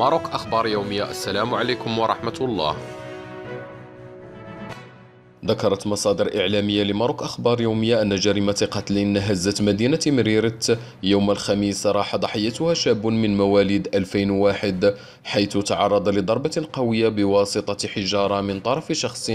ماروك أخبار يومية السلام عليكم ورحمة الله ذكرت مصادر إعلامية لماروك أخبار يومية أن جريمة قتل هزت مدينة مريرت يوم الخميس راح ضحيتها شاب من مواليد 2001 حيث تعرض لضربة قوية بواسطة حجارة من طرف شخص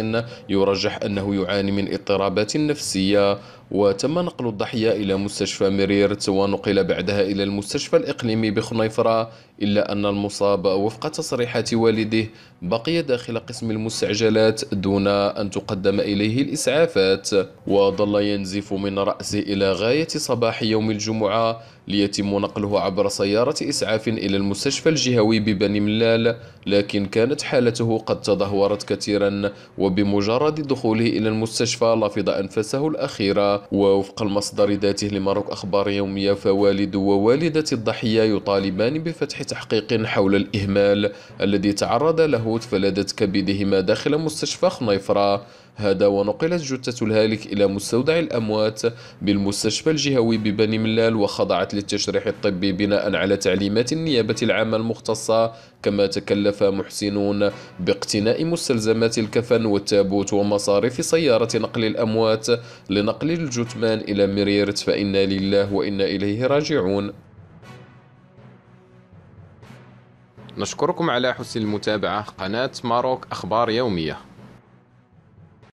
يرجح أنه يعاني من اضطرابات نفسية وتم نقل الضحية إلى مستشفى مريرت ونقل بعدها إلى المستشفى الإقليمي بخنيفرة إلا أن المصاب وفق تصريحات والده بقي داخل قسم المستعجلات دون أن تقدم إليه الإسعافات وظل ينزف من رأسه إلى غاية صباح يوم الجمعة ليتم نقله عبر سيارة إسعاف إلى المستشفى الجهوي ببني ملال لكن كانت حالته قد تدهورت كثيرا وبمجرد دخوله إلى المستشفى لفظ أنفسه الأخيرة ووفق المصدر ذاته لمروك أخبار يومية فوالد ووالدة الضحية يطالبان بفتح تحقيق حول الإهمال الذي تعرض له تفلتت كبدهما داخل مستشفى خنيفرة هذا ونقلت جثة الهالك إلى مستودع الأموات بالمستشفى الجهوي ببني ملال وخضعت للتشريح الطبي بناء على تعليمات النيابة العامة المختصة كما تكلف محسنون باقتناء مستلزمات الكفن والتابوت ومصاريف سيارة نقل الأموات لنقل الجثمان إلى مريرت فإنا لله وإنا إليه راجعون نشكركم على حسن المتابعة قناة ماروك أخبار يومية